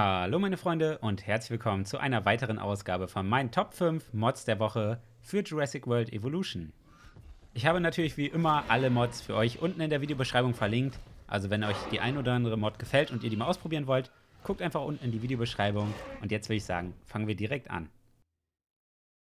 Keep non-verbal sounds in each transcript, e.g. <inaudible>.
Hallo meine Freunde und herzlich willkommen zu einer weiteren Ausgabe von meinen Top 5 Mods der Woche für Jurassic World Evolution. Ich habe natürlich wie immer alle Mods für euch unten in der Videobeschreibung verlinkt, also wenn euch die ein oder andere Mod gefällt und ihr die mal ausprobieren wollt, guckt einfach unten in die Videobeschreibung und jetzt würde ich sagen, fangen wir direkt an.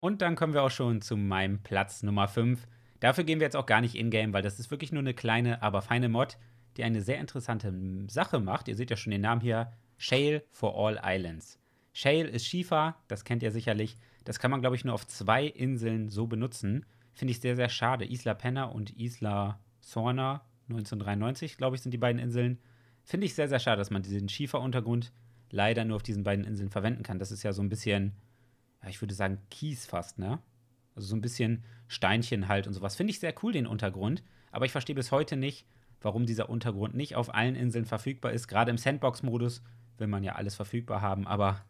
Und dann kommen wir auch schon zu meinem Platz Nummer 5. Dafür gehen wir jetzt auch gar nicht in-game, weil das ist wirklich nur eine kleine, aber feine Mod, die eine sehr interessante Sache macht. Ihr seht ja schon den Namen hier, Shale for All Islands. Shale ist Schiefer, das kennt ihr sicherlich. Das kann man, glaube ich, nur auf zwei Inseln so benutzen. Finde ich sehr, sehr schade. Isla Penna und Isla Sorna, 1993, glaube ich, sind die beiden Inseln. Finde ich sehr, sehr schade, dass man diesen Schieferuntergrund leider nur auf diesen beiden Inseln verwenden kann. Das ist ja so ein bisschen, ja, ich würde sagen, Kies fast, ne? Also so ein bisschen Steinchen halt und sowas. Finde ich sehr cool, den Untergrund. Aber ich verstehe bis heute nicht, warum dieser Untergrund nicht auf allen Inseln verfügbar ist. Gerade im Sandbox-Modus will man ja alles verfügbar haben, aber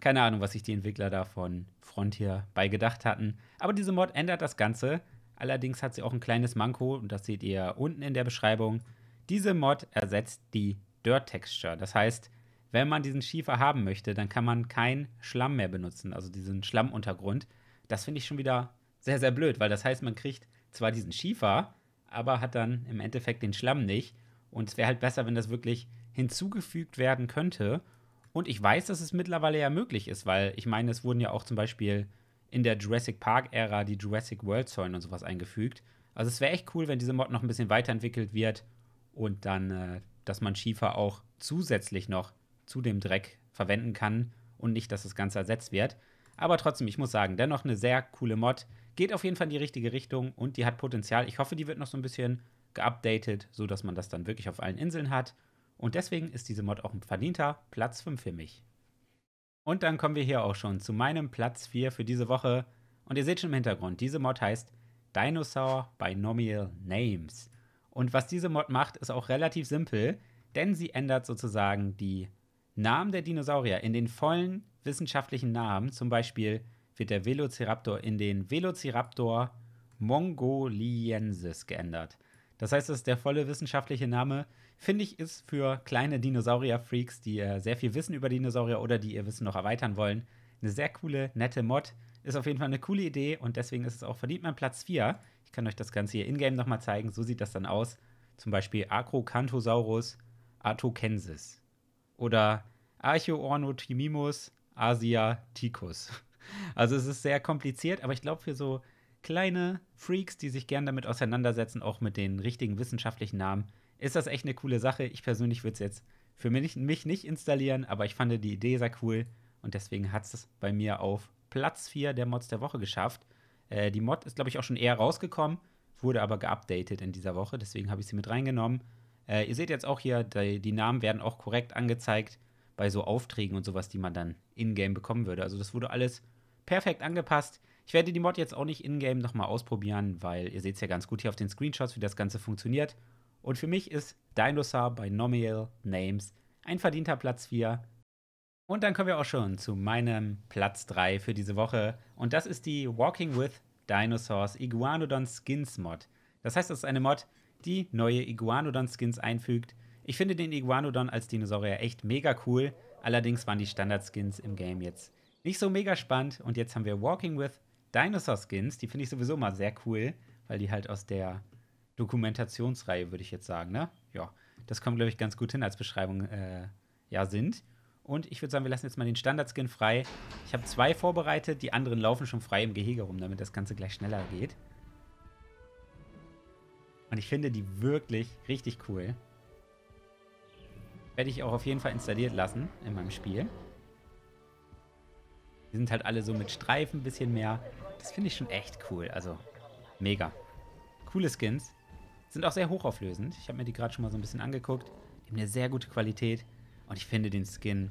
keine Ahnung, was sich die Entwickler da von Frontier bei gedacht hatten. Aber diese Mod ändert das Ganze. Allerdings hat sie auch ein kleines Manko, und das seht ihr unten in der Beschreibung. Diese Mod ersetzt die Dirt Texture. Das heißt, wenn man diesen Schiefer haben möchte, dann kann man keinen Schlamm mehr benutzen, also diesen Schlammuntergrund. Das finde ich schon wieder sehr, sehr blöd, weil das heißt, man kriegt zwar diesen Schiefer, aber hat dann im Endeffekt den Schlamm nicht. Und es wäre halt besser, wenn das wirklich hinzugefügt werden könnte. Und ich weiß, dass es mittlerweile ja möglich ist, weil ich meine, es wurden ja auch zum Beispiel in der Jurassic Park-Ära die Jurassic World-Zäune und sowas eingefügt. Also es wäre echt cool, wenn diese Mod noch ein bisschen weiterentwickelt wird und dann, äh, dass man Schiefer auch zusätzlich noch zu dem Dreck verwenden kann und nicht, dass das Ganze ersetzt wird. Aber trotzdem, ich muss sagen, dennoch eine sehr coole Mod. Geht auf jeden Fall in die richtige Richtung und die hat Potenzial. Ich hoffe, die wird noch so ein bisschen geupdatet, sodass man das dann wirklich auf allen Inseln hat. Und deswegen ist diese Mod auch ein verdienter Platz 5 für mich. Und dann kommen wir hier auch schon zu meinem Platz 4 für diese Woche. Und ihr seht schon im Hintergrund, diese Mod heißt Dinosaur Binomial Names. Und was diese Mod macht, ist auch relativ simpel, denn sie ändert sozusagen die Namen der Dinosaurier in den vollen wissenschaftlichen Namen. Zum Beispiel wird der Velociraptor in den Velociraptor mongoliensis geändert. Das heißt, das ist der volle wissenschaftliche Name, finde ich, ist für kleine Dinosaurier-Freaks, die äh, sehr viel wissen über Dinosaurier oder die ihr Wissen noch erweitern wollen, eine sehr coole, nette Mod. Ist auf jeden Fall eine coole Idee und deswegen ist es auch verdient mein Platz 4. Ich kann euch das Ganze hier in-game nochmal zeigen. So sieht das dann aus. Zum Beispiel Acrocanthosaurus atokensis oder Archaeornotimimus asiaticus. <laughs> Also es ist sehr kompliziert, aber ich glaube für so kleine Freaks, die sich gern damit auseinandersetzen, auch mit den richtigen wissenschaftlichen Namen, ist das echt eine coole Sache. Ich persönlich würde es jetzt für mich, mich nicht installieren, aber ich fand die Idee sehr cool und deswegen hat es bei mir auf Platz 4 der Mods der Woche geschafft. Äh, die Mod ist, glaube ich, auch schon eher rausgekommen, wurde aber geupdatet in dieser Woche, deswegen habe ich sie mit reingenommen. Äh, ihr seht jetzt auch hier, die, die Namen werden auch korrekt angezeigt bei so Aufträgen und sowas, die man dann in-game bekommen würde. Also das wurde alles perfekt angepasst. Ich werde die Mod jetzt auch nicht in-game nochmal ausprobieren, weil ihr seht es ja ganz gut hier auf den Screenshots, wie das Ganze funktioniert. Und für mich ist Dinosaur Binomial Names ein verdienter Platz 4. Und dann kommen wir auch schon zu meinem Platz 3 für diese Woche. Und das ist die Walking with Dinosaurs Iguanodon Skins Mod. Das heißt, das ist eine Mod, die neue Iguanodon Skins einfügt. Ich finde den Iguanodon als Dinosaurier echt mega cool. Allerdings waren die Standard Skins im Game jetzt nicht so mega spannend. Und jetzt haben wir Walking with Dinosaur-Skins, die finde ich sowieso mal sehr cool, weil die halt aus der Dokumentationsreihe, würde ich jetzt sagen, ne? Ja, das kommt, glaube ich, ganz gut hin als Beschreibung, äh, ja, sind. Und ich würde sagen, wir lassen jetzt mal den Standard-Skin frei. Ich habe zwei vorbereitet, die anderen laufen schon frei im Gehege rum, damit das Ganze gleich schneller geht. Und ich finde die wirklich richtig cool. Werde ich auch auf jeden Fall installiert lassen in meinem Spiel. Die sind halt alle so mit Streifen ein bisschen mehr. Das finde ich schon echt cool. Also, mega. Coole Skins. Sind auch sehr hochauflösend. Ich habe mir die gerade schon mal so ein bisschen angeguckt. Die haben eine sehr gute Qualität. Und ich finde den Skin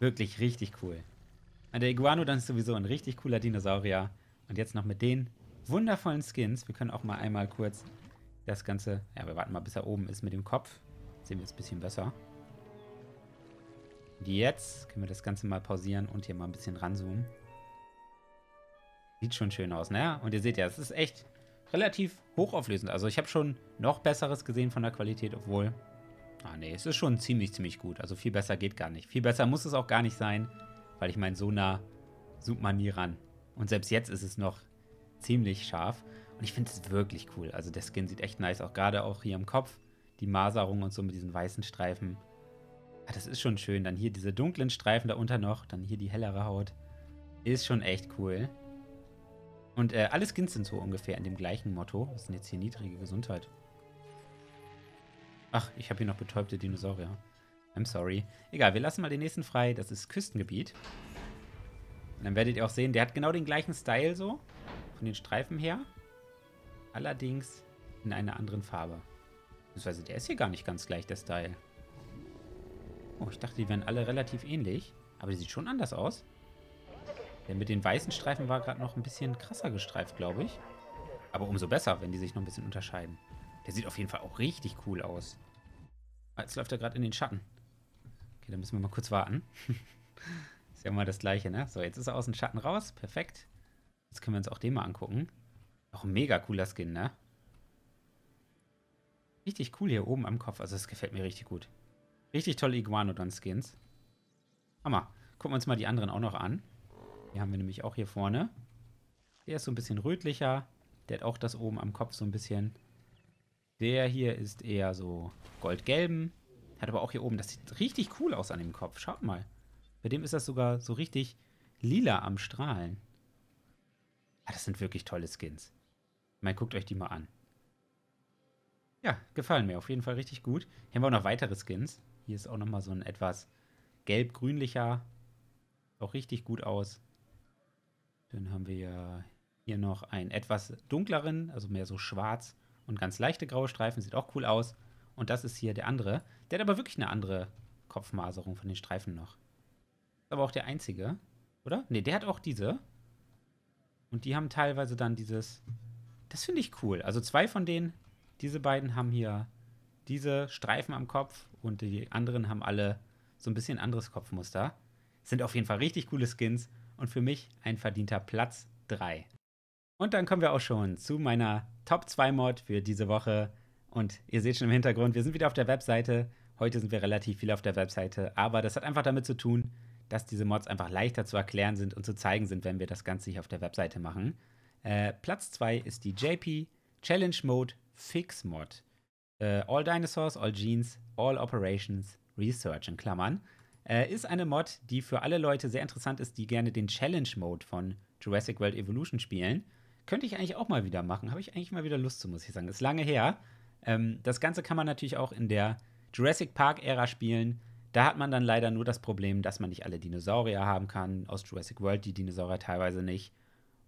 wirklich richtig cool. Der Iguano dann ist sowieso ein richtig cooler Dinosaurier. Und jetzt noch mit den wundervollen Skins. Wir können auch mal einmal kurz das Ganze... Ja, wir warten mal, bis er oben ist mit dem Kopf. sehen wir jetzt ein bisschen besser. Und jetzt können wir das Ganze mal pausieren und hier mal ein bisschen ranzoomen. Sieht schon schön aus, naja. Und ihr seht ja, es ist echt relativ hochauflösend. Also ich habe schon noch Besseres gesehen von der Qualität, obwohl... Ah nee, es ist schon ziemlich, ziemlich gut. Also viel besser geht gar nicht. Viel besser muss es auch gar nicht sein, weil ich meine, so nah zoomt man nie ran. Und selbst jetzt ist es noch ziemlich scharf. Und ich finde es wirklich cool. Also der Skin sieht echt nice, auch gerade auch hier im Kopf. Die Maserung und so mit diesen weißen Streifen. Ah, das ist schon schön. Dann hier diese dunklen Streifen darunter noch. Dann hier die hellere Haut. Ist schon echt cool. Und äh, alle Skins sind so ungefähr in dem gleichen Motto. Was ist denn jetzt hier niedrige Gesundheit? Ach, ich habe hier noch betäubte Dinosaurier. I'm sorry. Egal, wir lassen mal den nächsten frei. Das ist Küstengebiet. Und dann werdet ihr auch sehen, der hat genau den gleichen Style so. Von den Streifen her. Allerdings in einer anderen Farbe. Beziehungsweise der ist hier gar nicht ganz gleich, der Style. Oh, ich dachte, die wären alle relativ ähnlich. Aber die sieht schon anders aus. Der mit den weißen Streifen war gerade noch ein bisschen krasser gestreift, glaube ich. Aber umso besser, wenn die sich noch ein bisschen unterscheiden. Der sieht auf jeden Fall auch richtig cool aus. Ah, jetzt läuft er gerade in den Schatten. Okay, dann müssen wir mal kurz warten. <laughs> ist ja immer das Gleiche, ne? So, jetzt ist er aus dem Schatten raus. Perfekt. Jetzt können wir uns auch den mal angucken. Auch ein mega cooler Skin, ne? Richtig cool hier oben am Kopf. Also, das gefällt mir richtig gut. Richtig tolle Iguanodon-Skins. Hammer. Gucken wir uns mal die anderen auch noch an. Die haben wir nämlich auch hier vorne. Der ist so ein bisschen rötlicher. Der hat auch das oben am Kopf so ein bisschen. Der hier ist eher so goldgelben. Hat aber auch hier oben, das sieht richtig cool aus an dem Kopf. Schaut mal. Bei dem ist das sogar so richtig lila am Strahlen. Ja, ah, das sind wirklich tolle Skins. Mal guckt euch die mal an. Ja, gefallen mir auf jeden Fall richtig gut. Hier haben wir auch noch weitere Skins. Hier ist auch nochmal so ein etwas gelb-grünlicher. Auch richtig gut aus. Dann haben wir hier noch einen etwas dunkleren, also mehr so schwarz und ganz leichte graue Streifen. Sieht auch cool aus. Und das ist hier der andere. Der hat aber wirklich eine andere Kopfmaserung von den Streifen noch. Ist aber auch der einzige, oder? Ne, der hat auch diese. Und die haben teilweise dann dieses. Das finde ich cool. Also zwei von denen, diese beiden haben hier diese Streifen am Kopf und die anderen haben alle so ein bisschen anderes Kopfmuster. Sind auf jeden Fall richtig coole Skins und für mich ein verdienter Platz 3. Und dann kommen wir auch schon zu meiner Top 2 Mod für diese Woche. Und ihr seht schon im Hintergrund, wir sind wieder auf der Webseite. Heute sind wir relativ viel auf der Webseite, aber das hat einfach damit zu tun, dass diese Mods einfach leichter zu erklären sind und zu zeigen sind, wenn wir das Ganze hier auf der Webseite machen. Äh, Platz 2 ist die JP Challenge Mode Fix Mod. Äh, all Dinosaurs, All Genes, All Operations, Research in Klammern. Äh, ist eine Mod, die für alle Leute sehr interessant ist, die gerne den Challenge-Mode von Jurassic World Evolution spielen. Könnte ich eigentlich auch mal wieder machen. Habe ich eigentlich mal wieder Lust zu, muss ich sagen. Ist lange her. Ähm, das Ganze kann man natürlich auch in der Jurassic Park-Ära spielen. Da hat man dann leider nur das Problem, dass man nicht alle Dinosaurier haben kann. Aus Jurassic World die Dinosaurier teilweise nicht.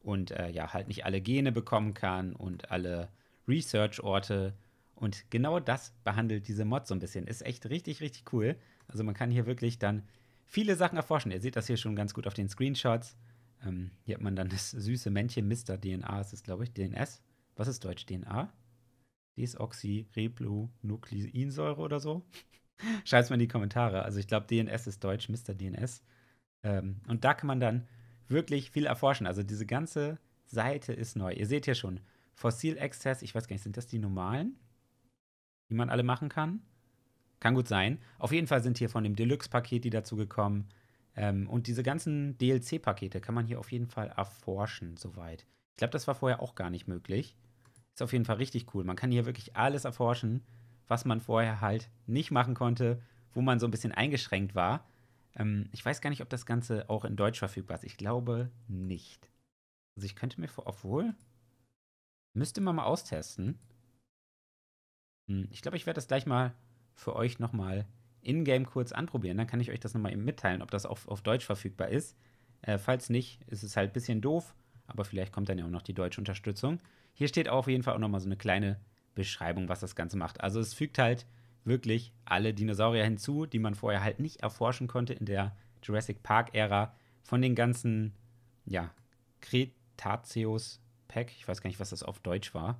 Und äh, ja, halt nicht alle Gene bekommen kann und alle Research-Orte und genau das behandelt diese Mod so ein bisschen. Ist echt richtig, richtig cool. Also man kann hier wirklich dann viele Sachen erforschen. Ihr seht das hier schon ganz gut auf den Screenshots. Ähm, hier hat man dann das süße Männchen Mr. DNA, ist es glaube ich, DNS. Was ist Deutsch DNA? Desoxyribonukleinsäure oder so? <laughs> Schreibt es mal in die Kommentare. Also ich glaube, DNS ist Deutsch, Mr. DNS. Ähm, und da kann man dann wirklich viel erforschen. Also diese ganze Seite ist neu. Ihr seht hier schon Fossil Access, ich weiß gar nicht, sind das die normalen? die man alle machen kann. Kann gut sein. Auf jeden Fall sind hier von dem Deluxe-Paket die dazu gekommen. Ähm, und diese ganzen DLC-Pakete kann man hier auf jeden Fall erforschen, soweit. Ich glaube, das war vorher auch gar nicht möglich. Ist auf jeden Fall richtig cool. Man kann hier wirklich alles erforschen, was man vorher halt nicht machen konnte, wo man so ein bisschen eingeschränkt war. Ähm, ich weiß gar nicht, ob das Ganze auch in Deutsch verfügbar ist. Ich glaube nicht. Also ich könnte mir vor, obwohl, müsste man mal austesten. Hm, ich glaube, ich werde das gleich mal für euch nochmal in-game kurz anprobieren. Dann kann ich euch das nochmal eben mitteilen, ob das auf, auf Deutsch verfügbar ist. Äh, falls nicht, ist es halt ein bisschen doof, aber vielleicht kommt dann ja auch noch die deutsche Unterstützung. Hier steht auch auf jeden Fall auch nochmal so eine kleine Beschreibung, was das Ganze macht. Also es fügt halt wirklich alle Dinosaurier hinzu, die man vorher halt nicht erforschen konnte in der Jurassic Park-Ära von den ganzen, ja, Cretaceous Pack. Ich weiß gar nicht, was das auf Deutsch war.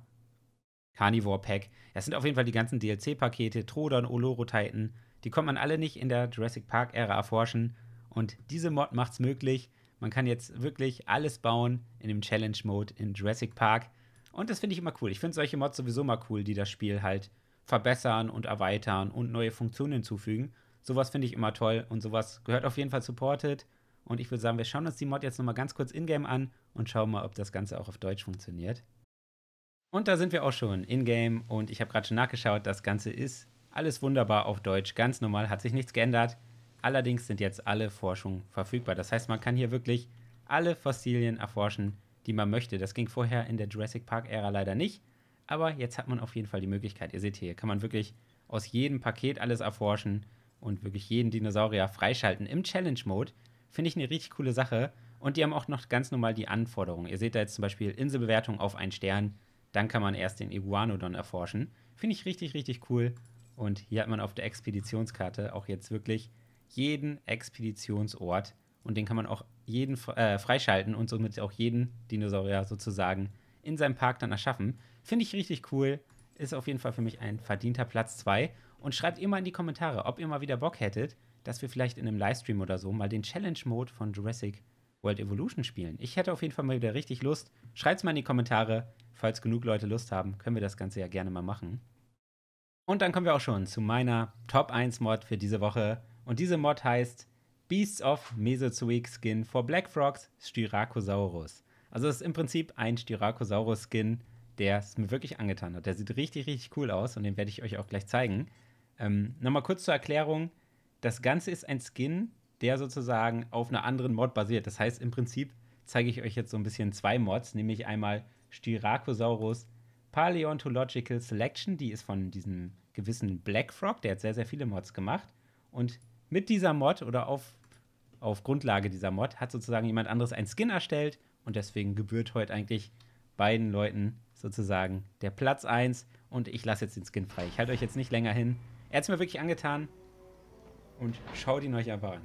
Carnivore Pack. Das sind auf jeden Fall die ganzen DLC-Pakete, Trodon, Oloro-Titan. Die konnte man alle nicht in der Jurassic Park-Ära erforschen. Und diese Mod macht es möglich. Man kann jetzt wirklich alles bauen in dem Challenge-Mode in Jurassic Park. Und das finde ich immer cool. Ich finde solche Mods sowieso mal cool, die das Spiel halt verbessern und erweitern und neue Funktionen hinzufügen. Sowas finde ich immer toll und sowas gehört auf jeden Fall supported. Und ich würde sagen, wir schauen uns die Mod jetzt nochmal ganz kurz in-game an und schauen mal, ob das Ganze auch auf Deutsch funktioniert. Und da sind wir auch schon in-game und ich habe gerade schon nachgeschaut, das Ganze ist alles wunderbar auf Deutsch, ganz normal, hat sich nichts geändert. Allerdings sind jetzt alle Forschungen verfügbar. Das heißt, man kann hier wirklich alle Fossilien erforschen, die man möchte. Das ging vorher in der Jurassic Park-Ära leider nicht, aber jetzt hat man auf jeden Fall die Möglichkeit. Ihr seht hier, kann man wirklich aus jedem Paket alles erforschen und wirklich jeden Dinosaurier freischalten im Challenge-Mode. Finde ich eine richtig coole Sache. Und die haben auch noch ganz normal die Anforderungen. Ihr seht da jetzt zum Beispiel Inselbewertung auf einen Stern, dann kann man erst den Iguanodon erforschen. Finde ich richtig, richtig cool. Und hier hat man auf der Expeditionskarte auch jetzt wirklich jeden Expeditionsort und den kann man auch jeden äh, freischalten und somit auch jeden Dinosaurier sozusagen in seinem Park dann erschaffen. Finde ich richtig cool. Ist auf jeden Fall für mich ein verdienter Platz 2. Und schreibt immer in die Kommentare, ob ihr mal wieder Bock hättet, dass wir vielleicht in einem Livestream oder so mal den Challenge-Mode von Jurassic World Evolution spielen. Ich hätte auf jeden Fall mal wieder richtig Lust. Schreibt es mal in die Kommentare, falls genug Leute Lust haben, können wir das Ganze ja gerne mal machen. Und dann kommen wir auch schon zu meiner Top 1 Mod für diese Woche. Und diese Mod heißt Beasts of Mesozoic Skin for Black Frogs Styracosaurus. Also es ist im Prinzip ein Styracosaurus-Skin, der es mir wirklich angetan hat. Der sieht richtig, richtig cool aus und den werde ich euch auch gleich zeigen. Ähm, Nochmal kurz zur Erklärung. Das Ganze ist ein Skin, der sozusagen auf einer anderen Mod basiert. Das heißt, im Prinzip zeige ich euch jetzt so ein bisschen zwei Mods, nämlich einmal Styracosaurus Paleontological Selection, die ist von diesem gewissen Black Frog, der hat sehr, sehr viele Mods gemacht. Und mit dieser Mod oder auf, auf Grundlage dieser Mod hat sozusagen jemand anderes einen Skin erstellt und deswegen gebührt heute eigentlich beiden Leuten sozusagen der Platz 1 und ich lasse jetzt den Skin frei. Ich halte euch jetzt nicht länger hin. Er hat es mir wirklich angetan und schaut ihn euch einfach an.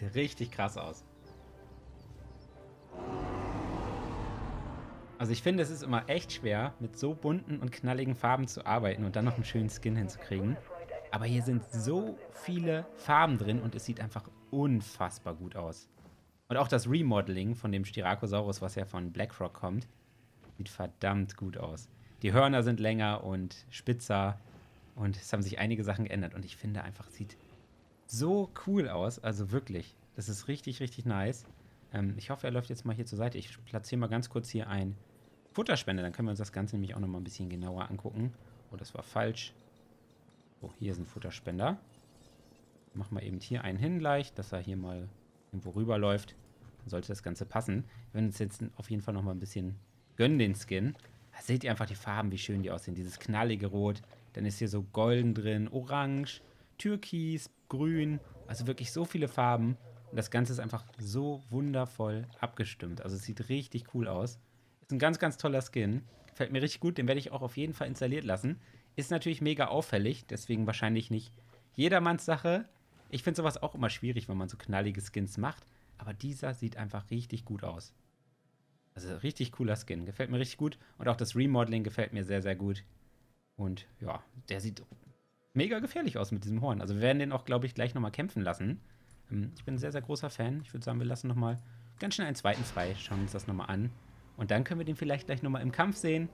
Sieht richtig krass aus. Also ich finde, es ist immer echt schwer, mit so bunten und knalligen Farben zu arbeiten und dann noch einen schönen Skin hinzukriegen. Aber hier sind so viele Farben drin und es sieht einfach unfassbar gut aus. Und auch das Remodeling von dem Styracosaurus, was ja von BlackRock kommt, sieht verdammt gut aus. Die Hörner sind länger und spitzer und es haben sich einige Sachen geändert und ich finde einfach, sieht so cool aus. Also wirklich. Das ist richtig, richtig nice. Ähm, ich hoffe, er läuft jetzt mal hier zur Seite. Ich platziere mal ganz kurz hier ein Futterspender. Dann können wir uns das Ganze nämlich auch nochmal ein bisschen genauer angucken. Oh, das war falsch. Oh, hier ist ein Futterspender. Mach mal eben hier einen hin gleich, dass er hier mal irgendwo rüberläuft. Dann sollte das Ganze passen. Wir werden uns jetzt auf jeden Fall nochmal ein bisschen gönnen, den Skin. Da seht ihr einfach die Farben, wie schön die aussehen. Dieses knallige Rot. Dann ist hier so golden drin, orange. Türkis, Grün, also wirklich so viele Farben. Und das Ganze ist einfach so wundervoll abgestimmt. Also es sieht richtig cool aus. Ist ein ganz, ganz toller Skin. Gefällt mir richtig gut, den werde ich auch auf jeden Fall installiert lassen. Ist natürlich mega auffällig, deswegen wahrscheinlich nicht jedermanns Sache. Ich finde sowas auch immer schwierig, wenn man so knallige Skins macht. Aber dieser sieht einfach richtig gut aus. Also richtig cooler Skin. Gefällt mir richtig gut. Und auch das Remodeling gefällt mir sehr, sehr gut. Und ja, der sieht mega gefährlich aus mit diesem Horn. Also wir werden den auch, glaube ich, gleich nochmal kämpfen lassen. Ähm, ich bin ein sehr, sehr großer Fan. Ich würde sagen, wir lassen nochmal ganz schnell einen zweiten frei, schauen uns das nochmal an. Und dann können wir den vielleicht gleich nochmal im Kampf sehen.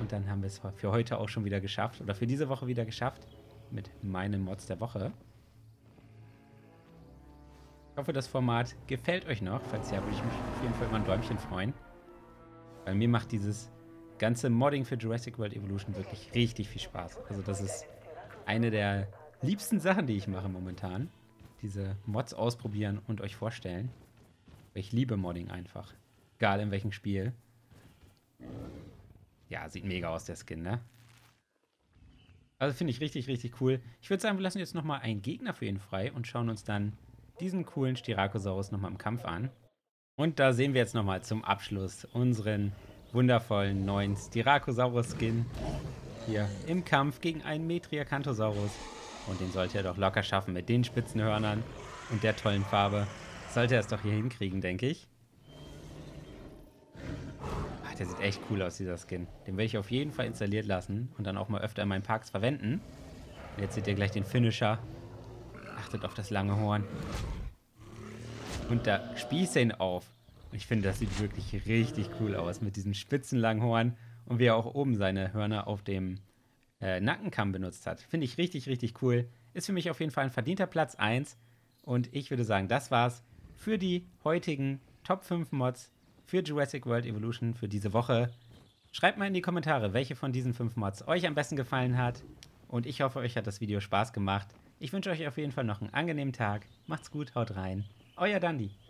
Und dann haben wir es für heute auch schon wieder geschafft. Oder für diese Woche wieder geschafft. Mit meinen Mods der Woche. Ich hoffe, das Format gefällt euch noch. Falls ja, würde ich mich auf jeden Fall über ein Däumchen freuen. Weil mir macht dieses ganze Modding für Jurassic World Evolution wirklich richtig viel Spaß. Also das ist eine der liebsten Sachen, die ich mache momentan. Diese Mods ausprobieren und euch vorstellen. Ich liebe Modding einfach. Egal in welchem Spiel. Ja, sieht mega aus, der Skin, ne? Also finde ich richtig, richtig cool. Ich würde sagen, wir lassen jetzt nochmal einen Gegner für ihn frei und schauen uns dann diesen coolen Styracosaurus nochmal im Kampf an. Und da sehen wir jetzt nochmal zum Abschluss unseren wundervollen neuen Styracosaurus-Skin. Hier, im Kampf gegen einen Metriacanthosaurus. Und den sollte er doch locker schaffen mit den spitzen Hörnern und der tollen Farbe. Sollte er es doch hier hinkriegen, denke ich. Ach, der sieht echt cool aus, dieser Skin. Den werde ich auf jeden Fall installiert lassen und dann auch mal öfter in meinen Parks verwenden. Und jetzt seht ihr gleich den Finisher. Achtet auf das lange Horn. Und da spießt er ihn auf. Ich finde, das sieht wirklich richtig cool aus mit diesem spitzen langen Horn und wie er auch oben seine Hörner auf dem äh, Nackenkamm benutzt hat. Finde ich richtig, richtig cool. Ist für mich auf jeden Fall ein verdienter Platz 1. Und ich würde sagen, das war's für die heutigen Top 5 Mods für Jurassic World Evolution für diese Woche. Schreibt mal in die Kommentare, welche von diesen 5 Mods euch am besten gefallen hat. Und ich hoffe, euch hat das Video Spaß gemacht. Ich wünsche euch auf jeden Fall noch einen angenehmen Tag. Macht's gut, haut rein. Euer Dandy.